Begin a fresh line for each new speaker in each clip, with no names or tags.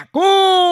Acum!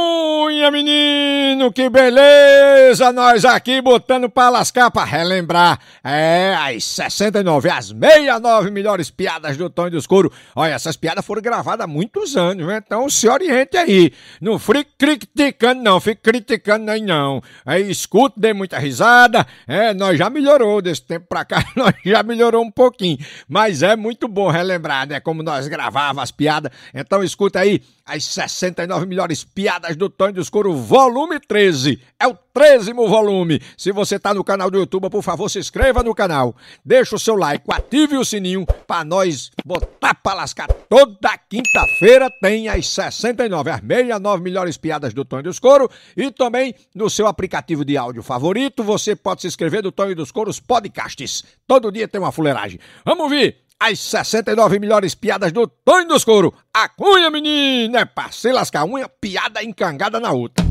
galerinha, menino, que beleza! Nós aqui botando pra lascar, pra relembrar. É, as 69, as 69 melhores piadas do Tom e do Escuro. Olha, essas piadas foram gravadas há muitos anos, né? então se oriente aí. Não fique criticando, não, fique criticando aí, não. É, escuta, dê muita risada. É, nós já melhorou desse tempo pra cá, nós já melhorou um pouquinho. Mas é muito bom relembrar, né? Como nós gravávamos as piadas. Então escuta aí as 69 melhores piadas do Tom e do Escuro, volume 13. É o 13 volume. Se você tá no canal do YouTube, por favor, se inscreva no canal. Deixa o seu like, ative o sininho para nós botar pra lascar. Toda quinta-feira tem as 69, as 69 melhores piadas do Tonho dos Coro. E também no seu aplicativo de áudio favorito, você pode se inscrever no Tonho dos Coros Podcasts. Todo dia tem uma fuleiragem. Vamos ouvir! As 69 melhores piadas do Tonho dos Couro. A cunha, menina, é pra se lascar unha, piada encangada na outra.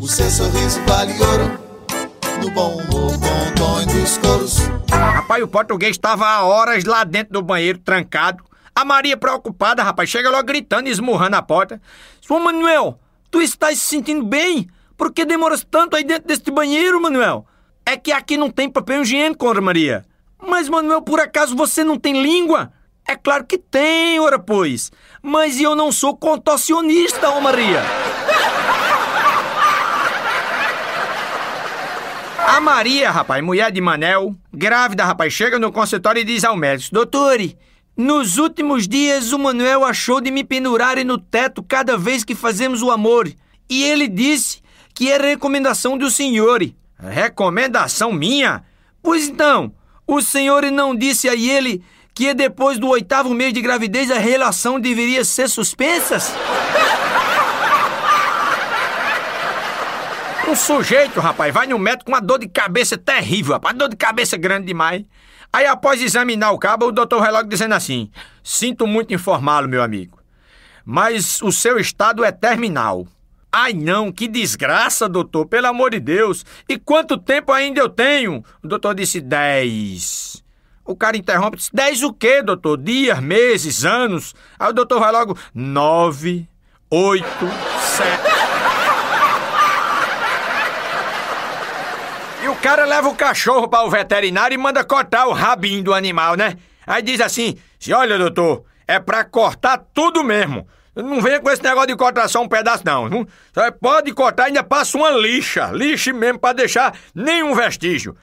O seu sorriso vale ouro, do bom humor com o Tonho dos Couros. Rapaz, o português estava há horas lá dentro do banheiro, trancado. A Maria preocupada, rapaz, chega logo gritando e esmurrando a porta. Ô, Manuel, tu estás se sentindo bem? Por que demoras tanto aí dentro deste banheiro, Manuel? É que aqui não tem papel higiênico, Maria. Mas, Manuel, por acaso você não tem língua? É claro que tem, ora pois. Mas eu não sou contorcionista, ô Maria. A Maria, rapaz, mulher de Manel, grávida, rapaz, chega no consultório e diz ao médico: Doutor, nos últimos dias o Manuel achou de me pendurarem no teto cada vez que fazemos o amor. E ele disse que era é recomendação do senhor. Recomendação minha? Pois então, o Senhor não disse a ele que é depois do oitavo mês de gravidez a relação deveria ser suspensa? Um sujeito, rapaz, vai no médico com uma dor de cabeça terrível, rapaz, dor de cabeça grande demais. Aí, após examinar o cabo, o doutor relógio dizendo assim: Sinto muito informá-lo, meu amigo, mas o seu estado é terminal. Ai não, que desgraça, doutor, pelo amor de Deus. E quanto tempo ainda eu tenho? O doutor disse: dez. O cara interrompe, disse, dez o quê, doutor? Dias, meses, anos? Aí o doutor vai logo, nove, oito, sete... E o cara leva o cachorro para o veterinário e manda cortar o rabinho do animal, né? Aí diz assim, olha, doutor, é para cortar tudo mesmo. Não venha com esse negócio de cortar só um pedaço, não. Você pode cortar, ainda passa uma lixa, lixe mesmo, para deixar nenhum vestígio.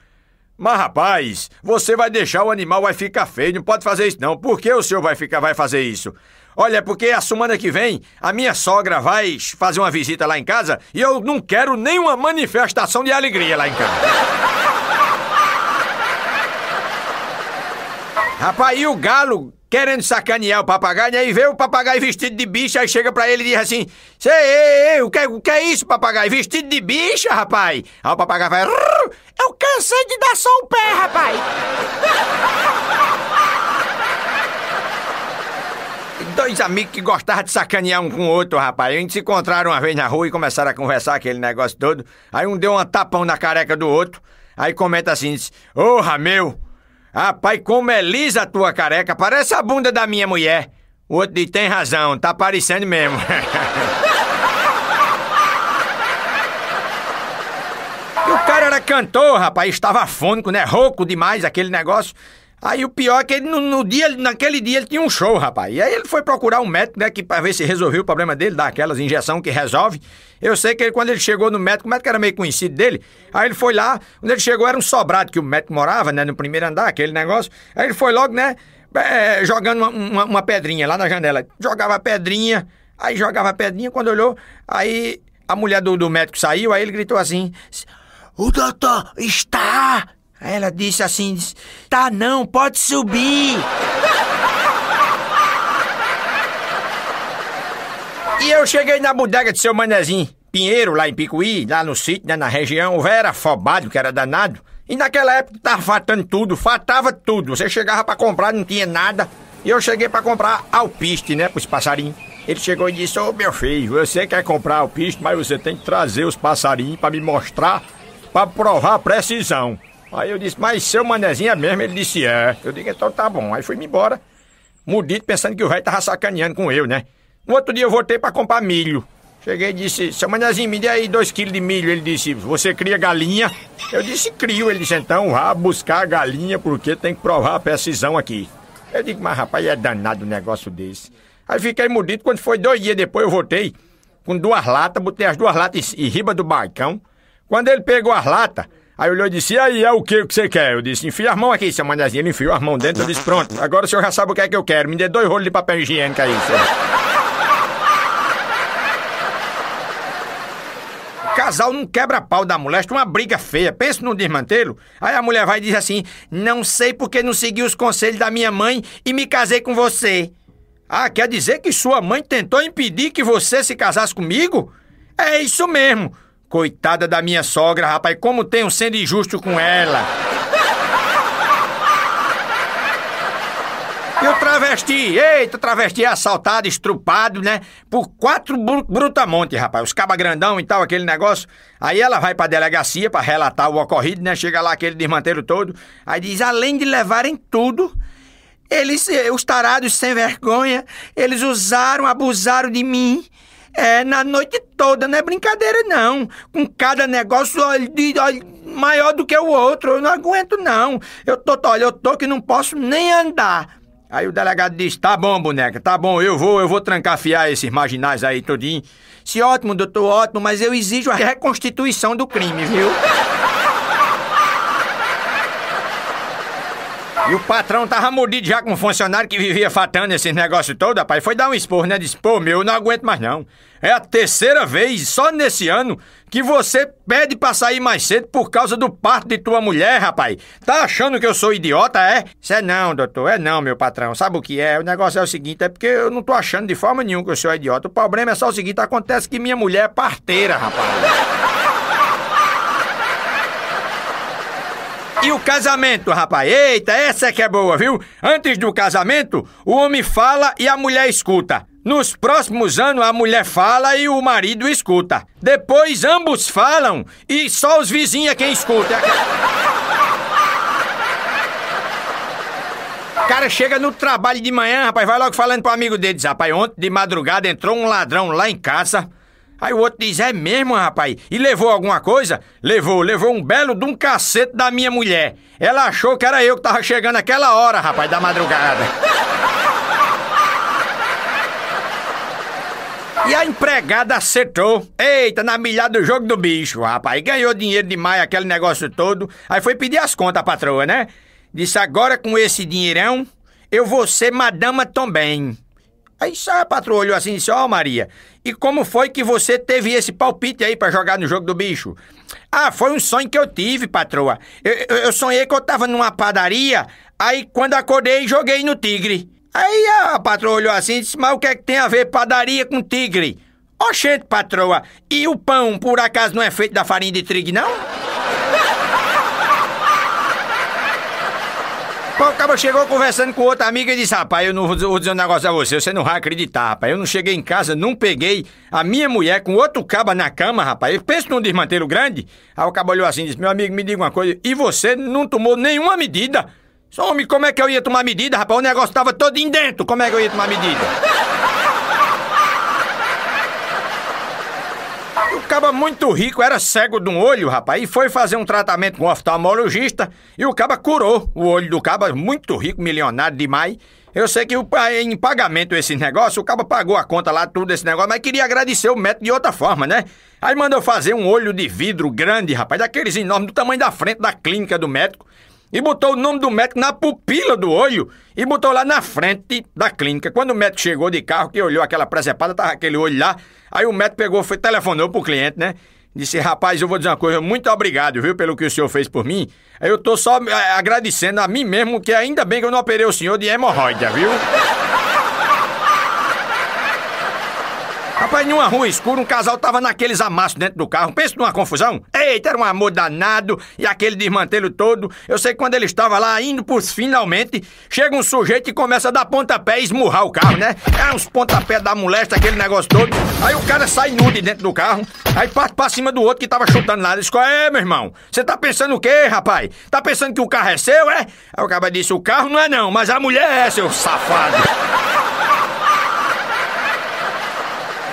Mas, rapaz, você vai deixar o animal, vai ficar feio, não pode fazer isso, não. Por que o senhor vai ficar, vai fazer isso? Olha, é porque a semana que vem, a minha sogra vai fazer uma visita lá em casa e eu não quero nenhuma manifestação de alegria lá em casa. Rapaz, e o galo querendo sacanear o papagaio, aí vê o papagaio vestido de bicha, aí chega pra ele e diz assim: Ei, o que, é, o que é isso, papagaio? Vestido de bicha, rapaz? Aí o papagaio vai: Eu cansei de dar só o pé, rapaz. Dois amigos que gostavam de sacanear um com o outro, rapaz. gente se encontraram uma vez na rua e começaram a conversar aquele negócio todo. Aí um deu um tapão na careca do outro. Aí comenta assim: diz, Porra, meu! Ah, pai, como é lisa a tua careca, parece a bunda da minha mulher. O outro diz, tem razão, tá parecendo mesmo. e o cara era cantor, rapaz, estava fônico, né? Rouco demais aquele negócio. Aí o pior é que ele, no, no, dia, naquele dia ele tinha um show, rapaz. E aí ele foi procurar um médico, né, que pra ver se resolveu o problema dele, dar aquelas injeção que resolve. Eu sei que ele, quando ele chegou no médico, o médico era meio conhecido dele. Aí ele foi lá, quando ele chegou era um sobrado que o médico morava, né, no primeiro andar, aquele negócio. Aí ele foi logo, né, é, jogando uma, uma, uma pedrinha lá na janela. Jogava pedrinha, aí jogava pedrinha, quando olhou, aí a mulher do, do médico saiu, aí ele gritou assim: O doutor está Aí ela disse assim: Tá não, pode subir. e eu cheguei na bodega de seu manezinho, Pinheiro, lá em Picuí, lá no sítio, né, na região. O velho era afobado, que era danado. E naquela época tava fatando tudo, fatava tudo. Você chegava para comprar, não tinha nada. E eu cheguei para comprar alpiste, né, pros passarinhos. Ele chegou e disse: Ô oh, meu filho, você quer comprar alpiste, mas você tem que trazer os passarinhos para me mostrar, para provar a precisão. Aí eu disse, mas seu manezinho é mesmo? Ele disse, é. Eu digo, então tá bom. Aí fui-me embora, mudito, pensando que o velho tava sacaneando com eu, né? No outro dia eu voltei para comprar milho. Cheguei e disse, seu manezinho, me dê aí dois quilos de milho. Ele disse, você cria galinha? Eu disse, crio. Ele disse, então vá buscar a galinha porque tem que provar a precisão aqui. Eu digo, mas rapaz, é danado um negócio desse. Aí fiquei mudito, quando foi dois dias depois eu voltei com duas latas, botei as duas latas em riba do balcão. Quando ele pegou as latas, Aí olhou e disse: E aí, é o que que você quer? Eu disse: Enfia as mãos aqui, seu manezinho. Ele enfiou as mãos dentro. Eu disse: Pronto, agora o senhor já sabe o que é que eu quero. Me dê dois rolos de papel higiênico aí, senhor. casal não quebra pau da mulher, acha uma briga feia. Pensa no desmantelo. Aí a mulher vai e diz assim: Não sei porque não segui os conselhos da minha mãe e me casei com você. Ah, quer dizer que sua mãe tentou impedir que você se casasse comigo? É isso mesmo. Coitada da minha sogra, rapaz, como tenho sendo injusto com ela. E o travesti, eita, travesti é assaltado, estrupado, né? Por quatro br brutamontes, rapaz. Os caba grandão e tal, aquele negócio. Aí ela vai pra delegacia para relatar o ocorrido, né? Chega lá aquele desmanteiro todo. Aí diz, além de levarem tudo, eles, eh, os tarados sem vergonha, eles usaram, abusaram de mim. É, na noite toda, não é brincadeira não. Com cada negócio olha, maior do que o outro, eu não aguento não. Eu tô, olha, eu tô que não posso nem andar. Aí o delegado diz, Tá bom, boneca, tá bom, eu vou, eu vou trancafiar esses marginais aí todinho. Se ótimo, doutor, ótimo, mas eu exijo a reconstituição do crime, viu? E o patrão tava mordido já com um funcionário que vivia fatando esse negócio todo, rapaz. Foi dar um expor, né? Disse, pô, meu, eu não aguento mais não. É a terceira vez, só nesse ano, que você pede pra sair mais cedo por causa do parto de tua mulher, rapaz. Tá achando que eu sou idiota, é? Isso é não, doutor, é não, meu patrão. Sabe o que é? O negócio é o seguinte, é porque eu não tô achando de forma nenhuma que eu sou idiota. O problema é só o seguinte, acontece que minha mulher é parteira, rapaz. E o casamento, rapaz? Eita, essa é que é boa, viu? Antes do casamento, o homem fala e a mulher escuta. Nos próximos anos, a mulher fala e o marido escuta. Depois, ambos falam e só os vizinhos é quem escuta. O cara chega no trabalho de manhã, rapaz, vai logo falando pro amigo deles, rapaz. Ontem de madrugada entrou um ladrão lá em casa Aí o outro diz: É mesmo, rapaz? E levou alguma coisa? Levou, levou um belo de um cacete da minha mulher. Ela achou que era eu que tava chegando aquela hora, rapaz, da madrugada. E a empregada acertou. Eita, na milhada do jogo do bicho, rapaz. Ganhou dinheiro demais, aquele negócio todo. Aí foi pedir as contas à patroa, né? Disse: Agora com esse dinheirão, eu vou ser madama também. Aí só a patroa olhou assim e disse: Ó, oh, Maria, e como foi que você teve esse palpite aí para jogar no jogo do bicho? Ah, foi um sonho que eu tive, patroa. Eu, eu, eu sonhei que eu tava numa padaria, aí quando acordei, joguei no tigre. Aí a patroa olhou assim e disse: Mas o que é que tem a ver padaria com tigre? Oxente, patroa, e o pão por acaso não é feito da farinha de trigo, não? pouco o cabra chegou conversando com outra amiga e disse: Rapaz, eu não vou, vou dizer um negócio a você, você não vai acreditar, rapaz. Eu não cheguei em casa, não peguei a minha mulher com outro caba na cama, rapaz. Eu penso num desmantelo grande. Aí o cabra olhou assim e disse: Meu amigo, me diga uma coisa, e você não tomou nenhuma medida? Só homem, como é que eu ia tomar medida, rapaz? O negócio tava todo em dentro, como é que eu ia tomar medida? caba muito rico, era cego de um olho, rapaz, e foi fazer um tratamento com um oftalmologista e o caba curou o olho do caba, muito rico, milionário demais. Eu sei que o, em pagamento esse negócio, o caba pagou a conta lá, tudo esse negócio, mas queria agradecer o método de outra forma, né? Aí mandou fazer um olho de vidro grande, rapaz, daqueles enormes, do tamanho da frente da clínica do médico e botou o nome do médico na pupila do olho e botou lá na frente da clínica. Quando o médico chegou de carro, que olhou aquela presepada, tava aquele olho lá, aí o médico pegou, foi, telefonou pro cliente, né? Disse, rapaz, eu vou dizer uma coisa, muito obrigado, viu, pelo que o senhor fez por mim. Eu tô só eh, agradecendo a mim mesmo, que ainda bem que eu não operei o senhor de hemorroida, viu? Rapaz, numa rua escura, um casal tava naqueles amassos dentro do carro. Pensa numa confusão. Eita, era um amor danado e aquele desmantelo todo. Eu sei que quando ele estava lá, indo por finalmente, chega um sujeito e começa a dar pontapé e esmurrar o carro, né? É uns pontapé da molesta, aquele negócio todo. Aí o cara sai nu de dentro do carro, aí parte pra cima do outro que tava chutando lá. Ele disse, é, meu irmão, você tá pensando o quê, rapaz? Tá pensando que o carro é seu, é? Aí o cara disse, o carro não é não, mas a mulher é, seu safado.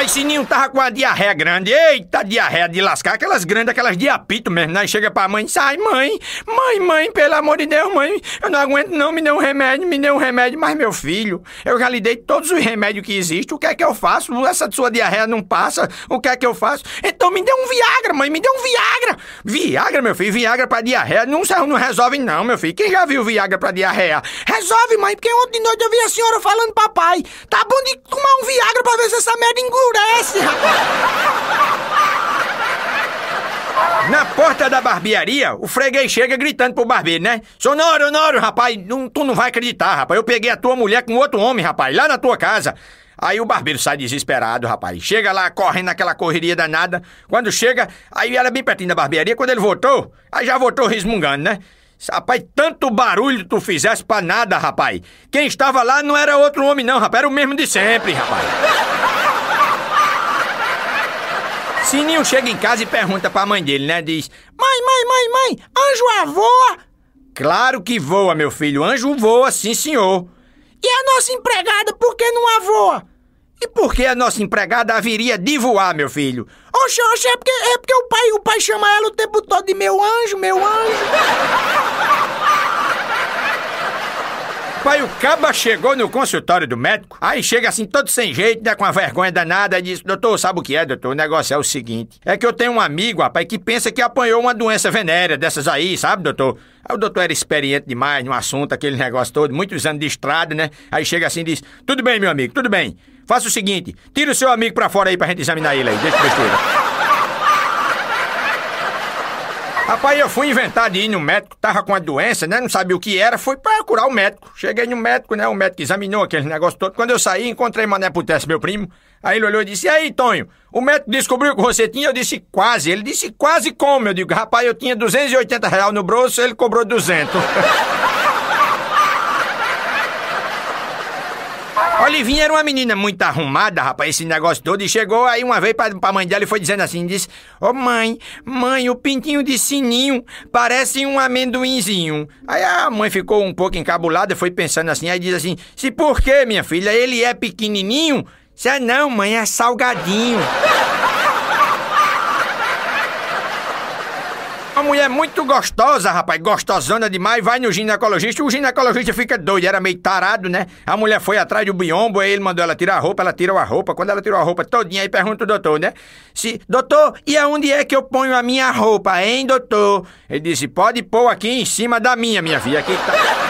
Rapaz, Sininho tava com a diarreia grande. Eita, diarreia de lascar, aquelas grandes, aquelas de apito mesmo. Aí né? chega pra mãe, sai, mãe, mãe, mãe, pelo amor de Deus, mãe, eu não aguento não, me dê um remédio, me dê um remédio. Mas meu filho, eu já lhe dei todos os remédios que existem, o que é que eu faço? Essa sua diarreia não passa, o que é que eu faço? Então me dê um Viagra, mãe, me dê um Viagra. Viagra, meu filho, Viagra pra diarreia não, não resolve não, meu filho. Quem já viu Viagra pra diarreia? Resolve, mãe, porque ontem de noite eu vi a senhora falando papai, tá bom de tomar um Viagra pra ver se essa merda engula endurece, rapaz! Na porta da barbearia, o freguês chega gritando pro barbeiro, né? Sonoro, noro, rapaz, não, tu não vai acreditar, rapaz. Eu peguei a tua mulher com outro homem, rapaz, lá na tua casa. Aí o barbeiro sai desesperado, rapaz. Chega lá correndo naquela correria danada. Quando chega, aí era bem pertinho da barbearia. Quando ele voltou, aí já voltou resmungando, né? Rapaz, tanto barulho tu fizesse pra nada, rapaz. Quem estava lá não era outro homem, não, rapaz. Era o mesmo de sempre, rapaz. Sininho chega em casa e pergunta pra mãe dele, né? Diz: Mãe, mãe, mãe, mãe, anjo voa? Claro que voa, meu filho. Anjo voa, sim, senhor. E a nossa empregada, por que não a voa? E por que a nossa empregada haveria de voar, meu filho? Oxe, oxe, é porque, é porque o, pai, o pai chama ela o tempo todo de meu anjo, meu anjo. Pai, o caba chegou no consultório do médico, aí chega assim todo sem jeito, né, com a vergonha danada, e diz, doutor, sabe o que é, doutor? O negócio é o seguinte, é que eu tenho um amigo, rapaz, que pensa que apanhou uma doença venérea dessas aí, sabe, doutor? Aí o doutor era experiente demais no assunto, aquele negócio todo, muitos anos de estrada, né? Aí chega assim e diz, tudo bem, meu amigo, tudo bem. Faça o seguinte, tira o seu amigo pra fora aí pra gente examinar ele aí, deixa besteira. Rapaz, eu fui inventar de ir no médico, tava com uma doença, né? Não sabia o que era, fui procurar curar o médico. Cheguei no médico, né? O médico examinou aquele negócio todo. Quando eu saí, encontrei Mané Putesse, meu primo. Aí ele olhou e disse: E aí, Tonho? O médico descobriu que você tinha? Eu disse: Quase. Ele disse: Quase como? Eu digo: Rapaz, eu tinha 280 reais no bolso, ele cobrou 200. Olivinha era uma menina muito arrumada, rapaz, esse negócio todo. E chegou aí uma vez pra, pra mãe dela e foi dizendo assim: disse, Ô oh, mãe, mãe, o pintinho de sininho parece um amendoinzinho. Aí a mãe ficou um pouco encabulada, foi pensando assim, aí diz assim: Se por quê, minha filha? Ele é pequenininho? Se é não, mãe, é salgadinho. Uma mulher é muito gostosa, rapaz, gostosona demais, vai no ginecologista, o ginecologista fica doido, era meio tarado, né? A mulher foi atrás do biombo, aí ele mandou ela tirar a roupa, ela tirou a roupa, quando ela tirou a roupa todinha, aí pergunta o doutor, né? Se, doutor, e aonde é que eu ponho a minha roupa, hein, doutor? Ele disse, pode pôr aqui em cima da minha, minha filha, aqui tá...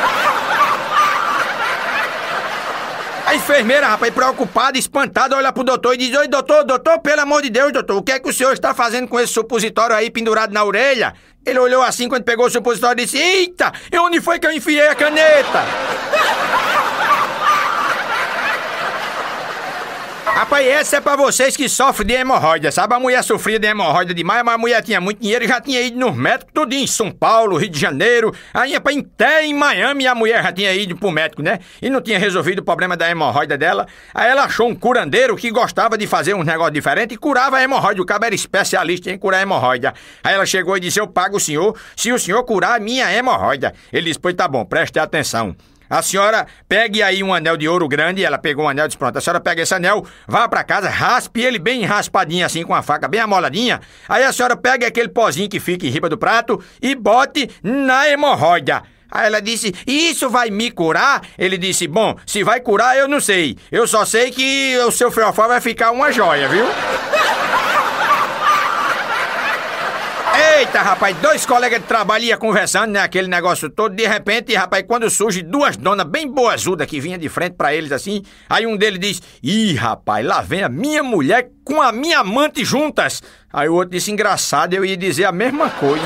A enfermeira, rapaz, preocupada, espantada, olha pro doutor e diz: Oi, doutor, doutor, pelo amor de Deus, doutor, o que é que o senhor está fazendo com esse supositório aí pendurado na orelha? Ele olhou assim quando pegou o supositório e disse: Eita, e onde foi que eu enfiei a caneta? Rapaz, essa é pra vocês que sofrem de hemorroida, sabe? A mulher sofria de hemorroida demais, mas a mulher tinha muito dinheiro e já tinha ido nos médicos tudo em São Paulo, Rio de Janeiro, aí pra até em Miami a mulher já tinha ido pro médico, né? E não tinha resolvido o problema da hemorroida dela. Aí ela achou um curandeiro que gostava de fazer uns negócios diferentes e curava a hemorroida. O cara era especialista em curar hemorroida. Aí ela chegou e disse, eu pago o senhor se o senhor curar a minha hemorroida. Ele disse, pois tá bom, preste atenção. A senhora pegue aí um anel de ouro grande, ela pegou um anel e disse, pronto, a senhora pega esse anel, vá para casa, raspe ele bem raspadinho assim, com a faca bem amoladinha, aí a senhora pega aquele pozinho que fica em riba do prato e bote na hemorroida. Aí ela disse: Isso vai me curar? Ele disse: Bom, se vai curar, eu não sei. Eu só sei que o seu fiofó vai ficar uma joia, viu? Eita, rapaz, dois colegas de trabalho ia conversando, né, aquele negócio todo. De repente, rapaz, quando surge duas donas bem boazudas que vinha de frente para eles assim, aí um deles diz: Ih, rapaz, lá vem a minha mulher com a minha amante juntas. Aí o outro disse: Engraçado, eu ia dizer a mesma coisa.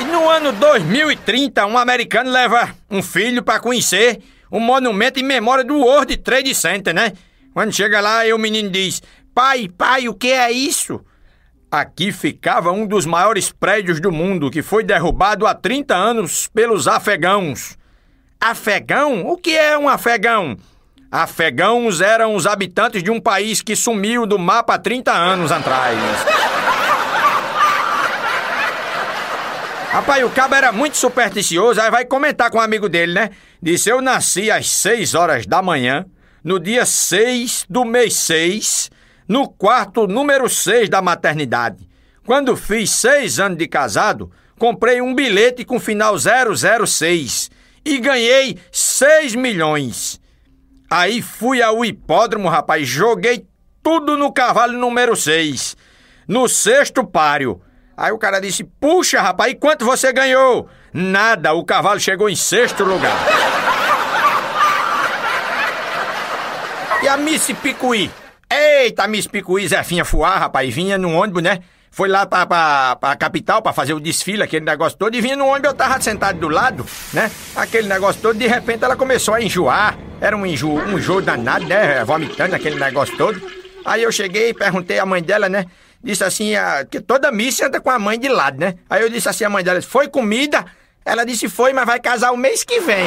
E no ano 2030, um americano leva um filho para conhecer um monumento em memória do World Trade Center, né? Quando chega lá, aí o menino diz: Pai, pai, o que é isso? Aqui ficava um dos maiores prédios do mundo que foi derrubado há 30 anos pelos afegãos. Afegão? O que é um afegão? Afegãos eram os habitantes de um país que sumiu do mapa há 30 anos atrás. Rapaz, o cabo era muito supersticioso, aí vai comentar com um amigo dele, né? Disse: Eu nasci às 6 horas da manhã, no dia 6 do mês 6, no quarto número 6 da maternidade. Quando fiz seis anos de casado, comprei um bilhete com final 006 e ganhei 6 milhões. Aí fui ao hipódromo, rapaz, joguei tudo no cavalo número 6, no sexto páreo. Aí o cara disse: Puxa, rapaz, e quanto você ganhou? Nada, o cavalo chegou em sexto lugar. e a Miss Picuí? Eita, Miss Picuí, Zefinha Fuá, rapaz, vinha no ônibus, né? Foi lá pra, pra, pra capital pra fazer o desfile, aquele negócio todo, e vinha no ônibus, eu tava sentado do lado, né? Aquele negócio todo, de repente ela começou a enjoar. Era um enjoo, um enjoo danado, né? Vomitando aquele negócio todo. Aí eu cheguei e perguntei à mãe dela, né? Disse assim, a, que toda missa anda com a mãe de lado, né? Aí eu disse assim à mãe dela, foi comida? Ela disse, foi, mas vai casar o mês que vem.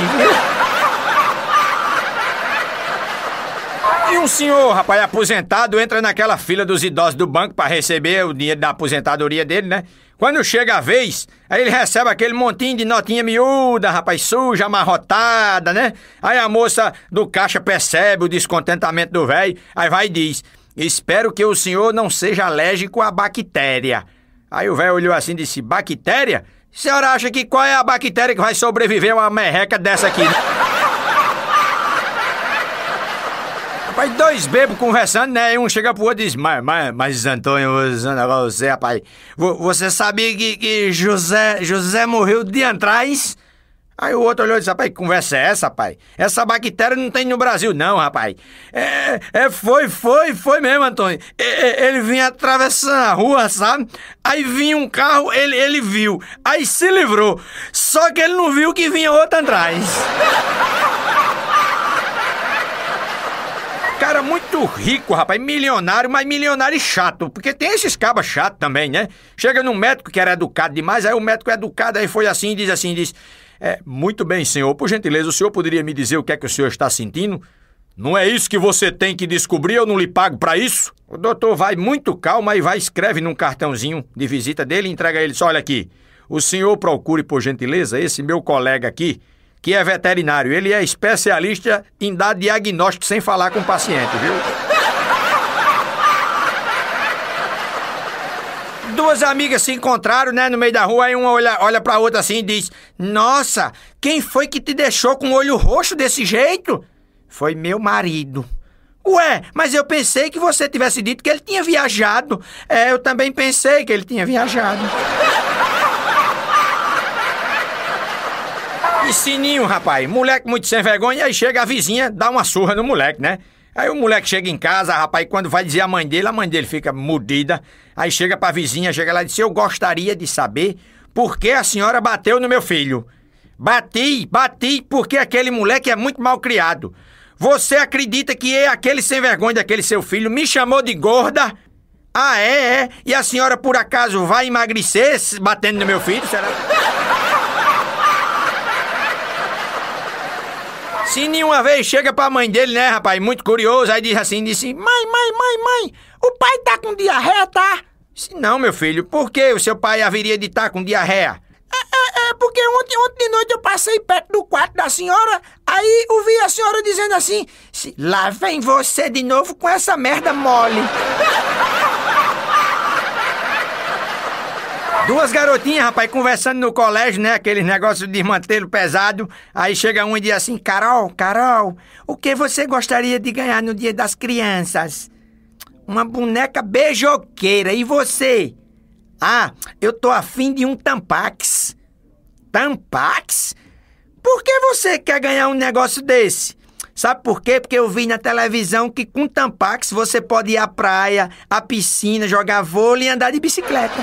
E um senhor, rapaz, aposentado, entra naquela fila dos idosos do banco para receber o dinheiro da aposentadoria dele, né? Quando chega a vez, aí ele recebe aquele montinho de notinha miúda, rapaz, suja, amarrotada, né? Aí a moça do caixa percebe o descontentamento do velho, aí vai e diz: Espero que o senhor não seja alérgico à bactéria. Aí o velho olhou assim e disse: Bactéria? A senhora acha que qual é a bactéria que vai sobreviver a uma merreca dessa aqui? Né? Rapaz, dois bebos conversando, né? E um chega pro outro e diz: Mas, mas, mas Antônio, é, você, rapaz, você sabia que, que José, José morreu de atrás? Aí o outro olhou e disse, rapaz, que conversa é essa, rapaz? Essa bactéria não tem no Brasil, não, rapaz. É, é foi, foi, foi mesmo, Antônio. É, ele vinha atravessando a rua, sabe? Aí vinha um carro, ele, ele viu. Aí se livrou. Só que ele não viu que vinha outro atrás. cara muito rico, rapaz, milionário, mas milionário chato, porque tem esses cabas chato também, né? Chega num médico que era educado demais, aí o médico é educado, aí foi assim, diz assim, diz... É, muito bem, senhor, por gentileza, o senhor poderia me dizer o que é que o senhor está sentindo? Não é isso que você tem que descobrir, eu não lhe pago para isso? O doutor vai muito calmo e vai escreve num cartãozinho de visita dele e entrega ele, olha aqui, o senhor procure, por gentileza, esse meu colega aqui, que é veterinário. Ele é especialista em dar diagnóstico sem falar com o paciente, viu? Duas amigas se encontraram, né, no meio da rua, e uma olha, olha pra outra assim e diz: Nossa, quem foi que te deixou com o olho roxo desse jeito? Foi meu marido. Ué, mas eu pensei que você tivesse dito que ele tinha viajado. É, eu também pensei que ele tinha viajado. E sininho, rapaz, moleque muito sem vergonha, aí chega a vizinha, dá uma surra no moleque, né? Aí o moleque chega em casa, rapaz, quando vai dizer a mãe dele, a mãe dele fica mudida. Aí chega pra vizinha, chega lá e diz: Eu gostaria de saber por que a senhora bateu no meu filho. Bati, bati, porque aquele moleque é muito mal criado. Você acredita que é aquele sem vergonha daquele seu filho me chamou de gorda? Ah, é, é. E a senhora por acaso vai emagrecer batendo no meu filho? Será? Cassini uma vez chega pra mãe dele, né, rapaz? Muito curioso, aí diz assim, disse, assim, mãe, mãe, mãe, mãe, o pai tá com diarreia, tá? Disse, não, meu filho, por que o seu pai haveria de estar tá com diarreia? É, é, é, porque ontem, ontem de noite eu passei perto do quarto da senhora, aí ouvi a senhora dizendo assim, lá vem você de novo com essa merda mole. Duas garotinhas, rapaz, conversando no colégio, né? Aqueles negócios de mantelo pesado. Aí chega um e diz assim: Carol, Carol, o que você gostaria de ganhar no dia das crianças? Uma boneca beijoqueira. E você? Ah, eu tô afim de um tampax. Tampax? Por que você quer ganhar um negócio desse? Sabe por quê? Porque eu vi na televisão que com Tampax você pode ir à praia, à piscina, jogar vôlei e andar de bicicleta.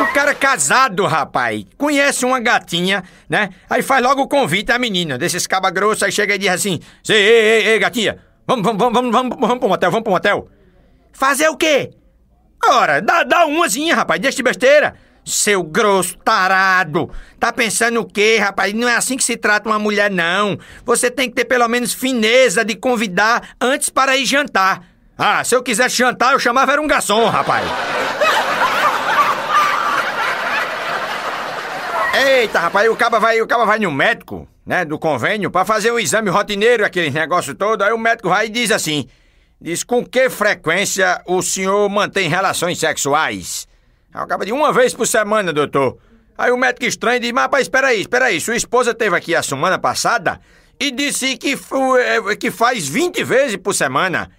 O cara casado, rapaz, conhece uma gatinha, né? Aí faz logo o convite à menina, desses caba grosso, aí chega e diz assim: ei, ei, ei, gatinha, vamos, vamos, vamos, vamos, vamos, vamos pra motel, vamos pro motel. Fazer o quê? Ora, dá, dá umazinha, rapaz, deixa de besteira. Seu grosso tarado! Tá pensando o quê, rapaz? Não é assim que se trata uma mulher, não. Você tem que ter pelo menos fineza de convidar antes para ir jantar. Ah, se eu quisesse jantar, eu chamava era um garçom, rapaz. Eita, rapaz, o caba vai, o caba vai no médico, né, do convênio, para fazer o exame rotineiro, aquele negócio todo. Aí o médico vai e diz assim: Diz com que frequência o senhor mantém relações sexuais? Acaba de uma vez por semana, doutor. Aí o médico estranho diz, mas rapaz, espera aí, espera aí, sua esposa teve aqui a semana passada e disse que, eh, que faz 20 vezes por semana.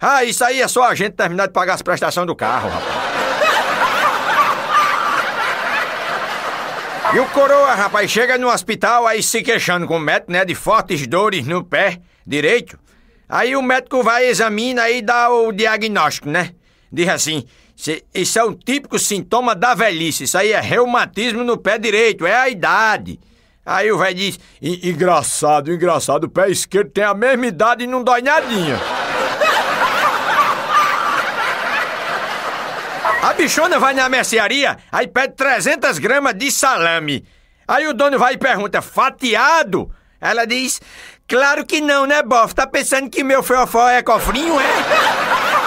Ah, isso aí é só a gente terminar de pagar as prestações do carro, rapaz. E o coroa, rapaz, chega no hospital aí se queixando com o médico, né, de fortes dores no pé direito. Aí o médico vai, examina e dá o diagnóstico, né? Diz assim: isso é um típico sintoma da velhice. Isso aí é reumatismo no pé direito, é a idade. Aí o velho diz: engraçado, engraçado, o pé esquerdo tem a mesma idade e não dói nadinha. A bichona vai na mercearia, aí pede 300 gramas de salame. Aí o dono vai e pergunta: fatiado? Ela diz: claro que não, né, bof? Tá pensando que meu fiofó é cofrinho, é?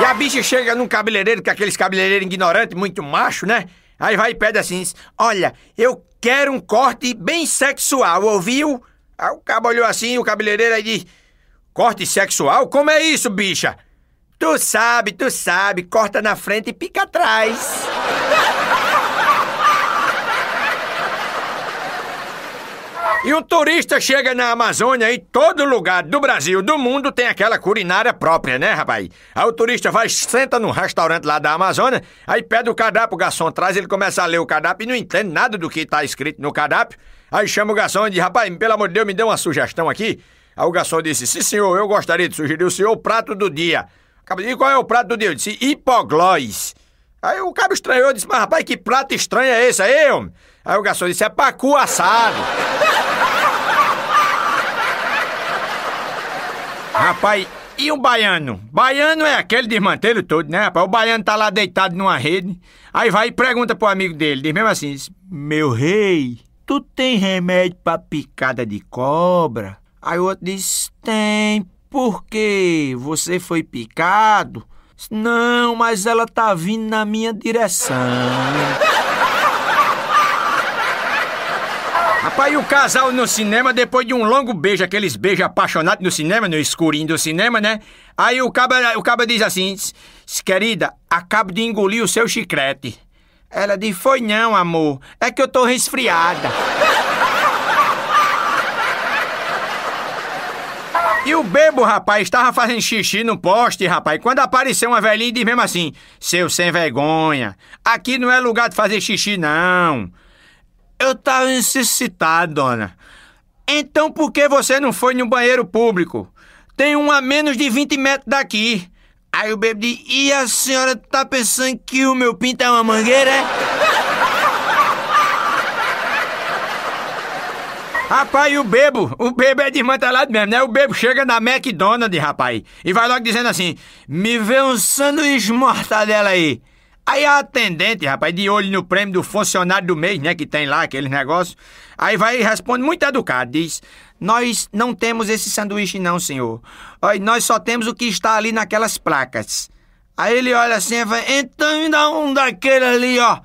E a bicha chega num cabeleireiro, que é aqueles cabeleireiros ignorantes, muito macho, né? Aí vai e pede assim: Olha, eu quero um corte bem sexual, ouviu? Aí o cabo olhou assim, o cabeleireiro aí diz: Corte sexual? Como é isso, bicha? Tu sabe, tu sabe, corta na frente e pica atrás. E um turista chega na Amazônia e todo lugar do Brasil, do mundo, tem aquela culinária própria, né, rapaz? Aí o turista vai, senta num restaurante lá da Amazônia, aí pede o cardápio, o garçom traz, ele começa a ler o cardápio e não entende nada do que tá escrito no cardápio. Aí chama o garçom e diz, rapaz, pelo amor de Deus, me dê uma sugestão aqui. Aí o garçom disse, sim senhor, eu gostaria de sugerir o senhor o prato do dia. E qual é o prato do dia? Eu disse, hipoglós. Aí o cara estranhou, disse, mas rapaz, que prato estranho é esse aí, homem? Aí o garçom disse, é pacu assado. Rapaz, e o baiano? Baiano é aquele desmantelho todo, né, rapaz? O baiano tá lá deitado numa rede, aí vai e pergunta pro amigo dele, diz mesmo assim, meu rei, tu tem remédio pra picada de cobra? Aí o outro diz, tem, porque você foi picado? Não, mas ela tá vindo na minha direção. Rapaz, e o casal no cinema, depois de um longo beijo, aqueles beijos apaixonados no cinema, no escurinho do cinema, né? Aí o caba o caba diz assim, querida, acabo de engolir o seu chiclete. Ela diz, foi não, amor, é que eu tô resfriada. E o bebo, rapaz, estava fazendo xixi no poste, rapaz. Quando apareceu uma velhinha e disse mesmo assim: Seu sem vergonha, aqui não é lugar de fazer xixi, não. Eu tava necessitado, dona. Então por que você não foi no banheiro público? Tem um a menos de 20 metros daqui. Aí o bebê diz, e a senhora tá pensando que o meu pinto é uma mangueira, é? Rapaz, e o bebo? O bebo é desmantelado mesmo, né? O bebo chega na McDonald's, rapaz, e vai logo dizendo assim: me vê um sanduíche mortadela aí. Aí a atendente, rapaz, de olho no prêmio do funcionário do mês, né, que tem lá aquele negócio, aí vai e responde muito educado, diz: "Nós não temos esse sanduíche não, senhor. Olha, nós só temos o que está ali naquelas placas." Aí ele olha assim e fala: "Então me dá um daquele ali, ó."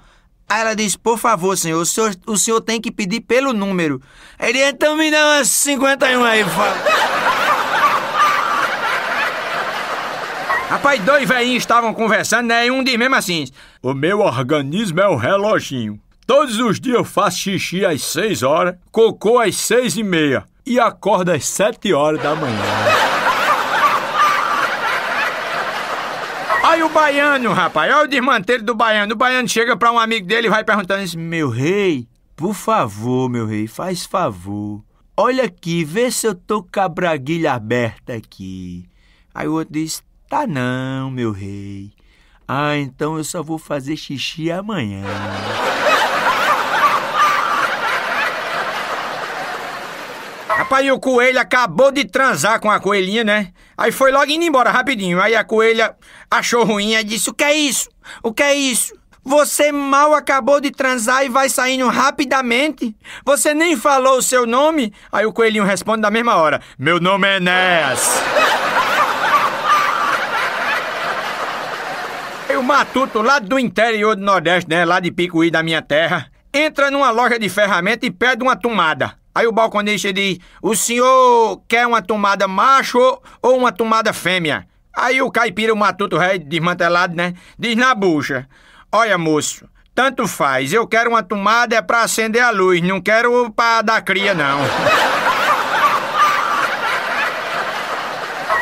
Aí ela diz: "Por favor, senhor, o senhor, o senhor tem que pedir pelo número." Aí ele: "Então me dá umas 51 aí, fala." Rapaz, dois velhinhos estavam conversando, né? E um diz mesmo assim: O meu organismo é um reloginho. Todos os dias eu faço xixi às seis horas, cocô às seis e meia e acordo às sete horas da manhã. Olha o baiano, rapaz. Olha o desmanteiro do baiano. O baiano chega para um amigo dele e vai perguntando assim: Meu rei, por favor, meu rei, faz favor. Olha aqui, vê se eu tô com a braguilha aberta aqui. Aí o outro diz: Tá não, meu rei. Ah, então eu só vou fazer xixi amanhã. Rapaz, o coelho acabou de transar com a coelhinha, né? Aí foi logo indo embora rapidinho. Aí a coelha achou ruim e disse: O que é isso? O que é isso? Você mal acabou de transar e vai saindo rapidamente? Você nem falou o seu nome? Aí o coelhinho responde da mesma hora: Meu nome é Ness. matuto lá do interior do Nordeste, né? Lá de Picuí, da minha terra. Entra numa loja de ferramenta e pede uma tomada. Aí o balconista diz: O senhor quer uma tomada macho ou uma tomada fêmea? Aí o caipira, o matuto rei desmantelado, né? Diz na bucha: Olha, moço, tanto faz. Eu quero uma tomada é pra acender a luz, não quero pra dar cria, não.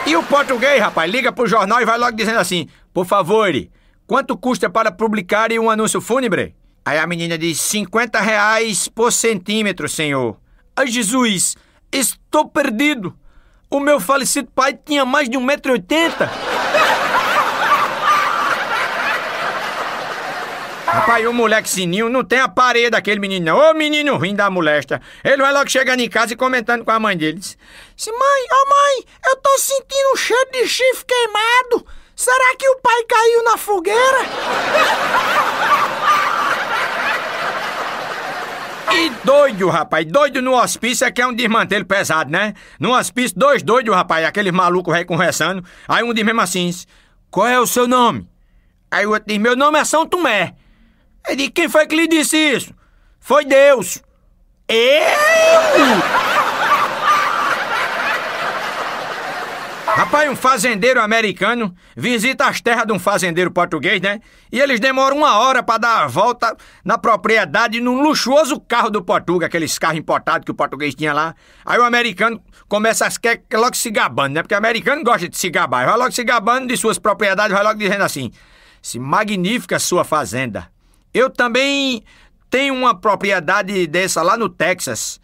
e o português, rapaz, liga pro jornal e vai logo dizendo assim: Por favor, Quanto custa para publicar um anúncio fúnebre? Aí a menina diz: 50 reais por centímetro, senhor. Ai, Jesus, estou perdido. O meu falecido pai tinha mais de 1,80m. Rapaz, o moleque Sininho não tem a parede daquele menino, não. Ô menino ruim da molesta. Ele vai logo chegando em casa e comentando com a mãe deles. Mãe, ô oh mãe, eu tô sentindo um cheiro de chifre queimado. Será que o pai caiu na fogueira? E doido, rapaz. Doido no hospício é que é um desmantelo pesado, né? No hospício, dois doidos, rapaz. Aqueles malucos aí conversando. Aí um diz mesmo assim: Qual é o seu nome? Aí o outro diz: Meu nome é São Tomé. Ele diz: Quem foi que lhe disse isso? Foi Deus. Eu? Rapaz, um fazendeiro americano visita as terras de um fazendeiro português, né? E eles demoram uma hora para dar a volta na propriedade num luxuoso carro do Portuga, aqueles carros importados que o português tinha lá. Aí o americano começa a se logo se gabando, né? Porque o americano gosta de se gabar. Vai logo se gabando de suas propriedades, vai logo dizendo assim: se magnífica sua fazenda. Eu também tenho uma propriedade dessa lá no Texas.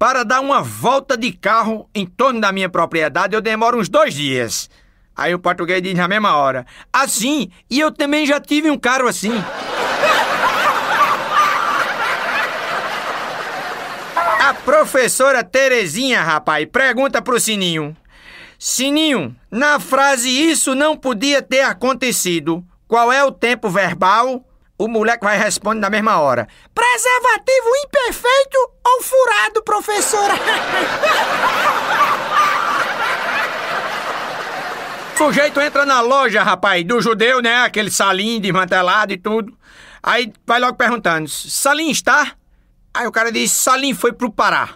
Para dar uma volta de carro em torno da minha propriedade, eu demoro uns dois dias. Aí o português diz na mesma hora: Assim, e eu também já tive um carro assim. A professora Terezinha, rapaz, pergunta pro Sininho: Sininho, na frase isso não podia ter acontecido, qual é o tempo verbal? O moleque vai responder na mesma hora. Preservativo imperfeito ou furado, professora? O sujeito entra na loja, rapaz, do judeu, né? Aquele salim desmantelado e tudo. Aí vai logo perguntando: Salim está? Aí o cara diz: Salim foi pro Pará.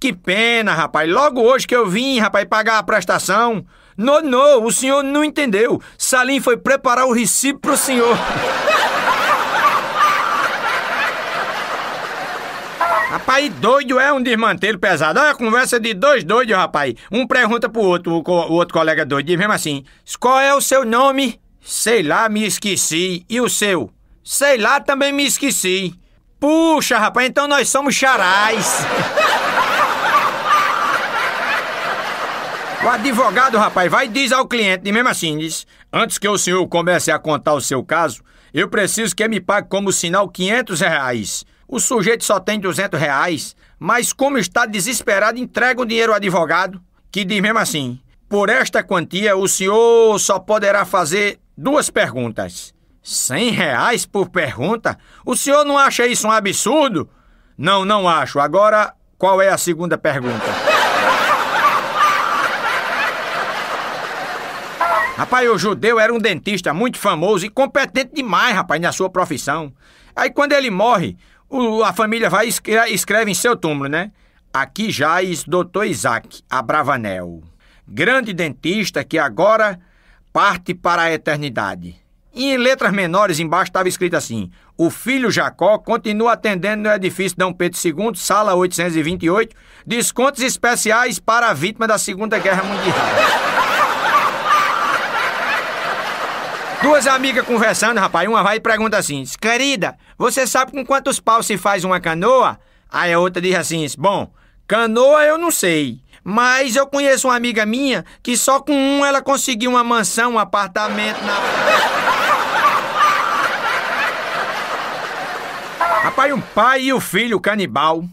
Que pena, rapaz. Logo hoje que eu vim, rapaz, pagar a prestação. No, no, o senhor não entendeu. Salim foi preparar o recibo pro senhor. Rapaz, doido é um desmantelo pesado. Olha a conversa de dois doidos, rapaz. Um pergunta pro outro, o, co o outro colega doido, diz mesmo assim: Qual é o seu nome? Sei lá, me esqueci. E o seu? Sei lá, também me esqueci. Puxa, rapaz, então nós somos charais. O advogado, rapaz, vai e diz ao cliente, e mesmo assim, diz: Antes que o senhor comece a contar o seu caso, eu preciso que me pague como sinal 500 reais. O sujeito só tem 200 reais, mas como está desesperado, entrega o dinheiro ao advogado, que diz mesmo assim: por esta quantia, o senhor só poderá fazer duas perguntas. 100 reais por pergunta? O senhor não acha isso um absurdo? Não, não acho. Agora, qual é a segunda pergunta? rapaz, o judeu era um dentista muito famoso e competente demais, rapaz, na sua profissão. Aí quando ele morre, a família vai e escreve em seu túmulo, né? Aqui jaz doutor Isaac Abravanel, grande dentista que agora parte para a eternidade. E em letras menores embaixo estava escrito assim: O filho Jacó continua atendendo no edifício D. Pedro II, sala 828, descontos especiais para a vítima da Segunda Guerra Mundial. Duas amigas conversando, rapaz. Uma vai e pergunta assim: Querida, você sabe com quantos paus se faz uma canoa? Aí a outra diz assim: Bom, canoa eu não sei. Mas eu conheço uma amiga minha que só com um ela conseguiu uma mansão, um apartamento na. Rapaz, um pai e o um filho canibal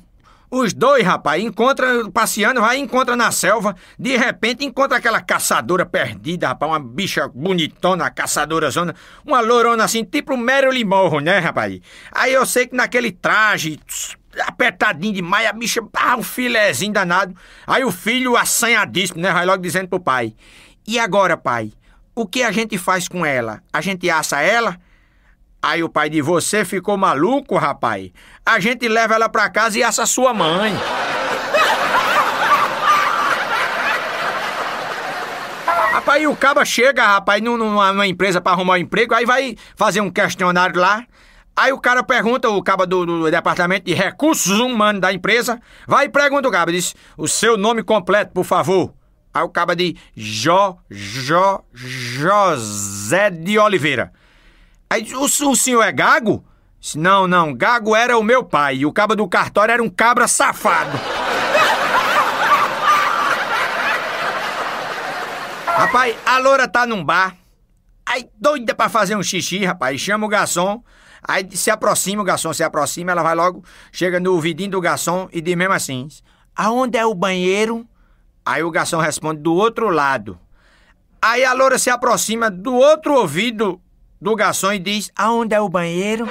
os dois, rapaz, encontra passeando, vai encontra na selva, de repente encontra aquela caçadora perdida, rapaz, uma bicha bonitona, caçadora zona, uma lorona assim, tipo Marilyn Monroe, né, rapaz? Aí eu sei que naquele traje apertadinho demais, a bicha, ah, um filezinho danado. Aí o filho assanhadíssimo, né, vai logo dizendo pro pai: "E agora, pai? O que a gente faz com ela? A gente assa ela?" Aí o pai de você ficou maluco, rapaz. A gente leva ela pra casa e assa sua mãe. Aí o caba chega, rapaz, numa, numa empresa para arrumar um emprego, aí vai fazer um questionário lá. Aí o cara pergunta, o caba do, do, departamento de recursos humanos da empresa, vai e pergunta o caba, diz, o seu nome completo, por favor. Aí o caba de Jó, Jó, José de Oliveira. Aí o, o senhor é gago? não, não, gago era o meu pai e o cabo do cartório era um cabra safado. rapaz, a loura tá num bar, aí doida pra fazer um xixi, rapaz, chama o garçom, aí se aproxima, o garçom se aproxima, ela vai logo, chega no ouvidinho do garçom e diz mesmo assim, aonde é o banheiro? Aí o garçom responde do outro lado. Aí a loura se aproxima do outro ouvido do garçom e diz: Aonde é o banheiro?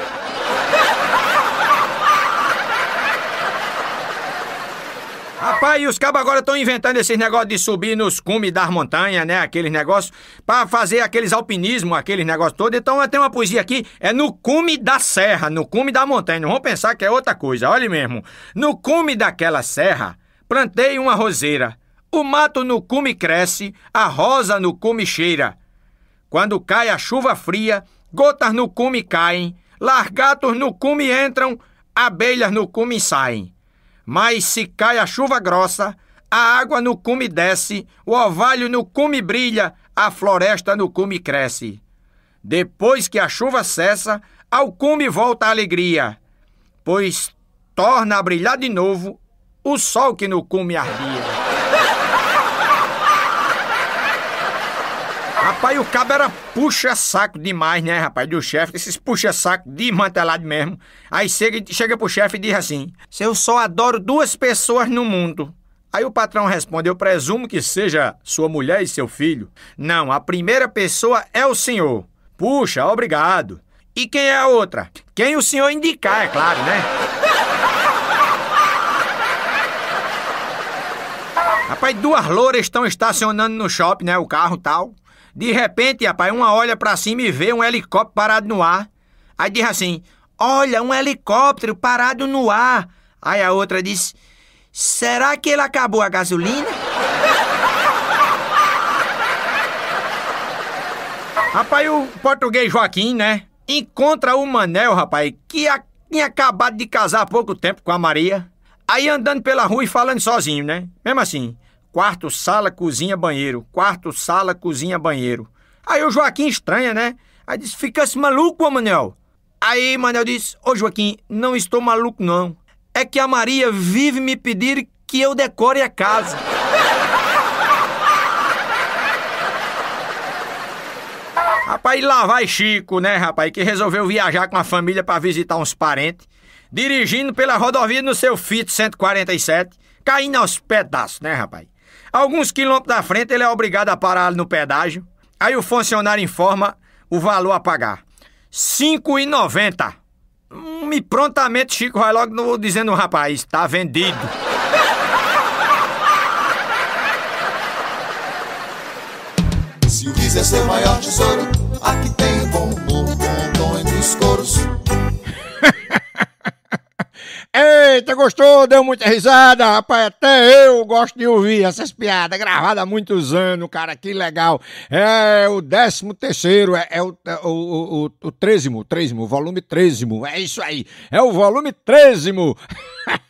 Rapaz, e os cabos agora estão inventando esses negócios de subir nos cumes das montanhas, né? Aqueles negócios, para fazer aqueles alpinismo, aqueles negócios todo. Então tem uma poesia aqui, é no cume da serra, no cume da montanha. Não vão pensar que é outra coisa, olha mesmo. No cume daquela serra, plantei uma roseira. O mato no cume cresce, a rosa no cume cheira. Quando cai a chuva fria, gotas no cume caem, largatos no cume entram, abelhas no cume saem. Mas se cai a chuva grossa, a água no cume desce, o orvalho no cume brilha, a floresta no cume cresce. Depois que a chuva cessa, ao cume volta a alegria, pois torna a brilhar de novo o sol que no cume ardia. Rapaz, o cabo era puxa-saco demais, né, rapaz? Do chefe, esses puxa-saco desmantelado mesmo. Aí chega, chega pro chefe e diz assim: Se eu só adoro duas pessoas no mundo. Aí o patrão responde: Eu presumo que seja sua mulher e seu filho. Não, a primeira pessoa é o senhor. Puxa, obrigado. E quem é a outra? Quem o senhor indicar, é claro, né? Rapaz, duas louras estão estacionando no shopping, né? O carro tal. De repente, rapaz, uma olha para cima e vê um helicóptero parado no ar. Aí diz assim: Olha, um helicóptero parado no ar. Aí a outra diz: Será que ele acabou a gasolina? rapaz, o português Joaquim, né? Encontra o Manel, rapaz, que tinha acabado de casar há pouco tempo com a Maria. Aí andando pela rua e falando sozinho, né? Mesmo assim. Quarto, sala, cozinha, banheiro. Quarto, sala, cozinha, banheiro. Aí o Joaquim estranha, né? Aí disse, fica-se maluco, Manel. Aí Manel disse, ô Joaquim, não estou maluco não. É que a Maria vive me pedir que eu decore a casa. Rapaz, lá vai Chico, né, rapaz, que resolveu viajar com a família para visitar uns parentes, dirigindo pela rodovia no seu Fit 147, caindo aos pedaços, né, rapaz? Alguns quilômetros da frente, ele é obrigado a parar no pedágio. Aí o funcionário informa o valor a pagar. R$ 5,90. Hum, e prontamente Chico vai logo no, dizendo, rapaz, tá vendido. Se o quiser é ser maior tesouro, aqui tem bom, bom, bom, bom entre os coros. Eita, gostou? Deu muita risada, rapaz. Até eu gosto de ouvir essas piadas gravadas há muitos anos, cara. Que legal. É o 13 terceiro, é, é, o, é, o, o, o, volume 13 É isso aí. É o volume Hahaha.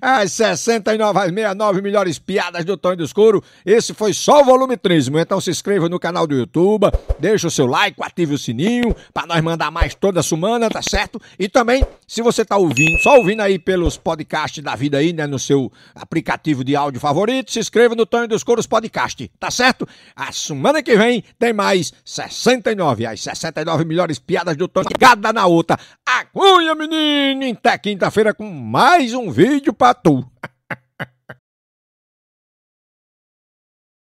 As 69 melhores piadas do Tonho do Escuro. Esse foi só o volume trismo. Então se inscreva no canal do YouTube, deixa o seu like, ative o sininho para nós mandar mais toda semana, tá certo? E também, se você tá ouvindo, só ouvindo aí pelos podcasts da vida aí, né, no seu aplicativo de áudio favorito, se inscreva no Tonho dos Couros Podcast, tá certo? A semana que vem tem mais 69, as 69 melhores piadas do Tonho, cada na outra. Agulha, menino! Até quinta-feira com mais um vídeo pra tu.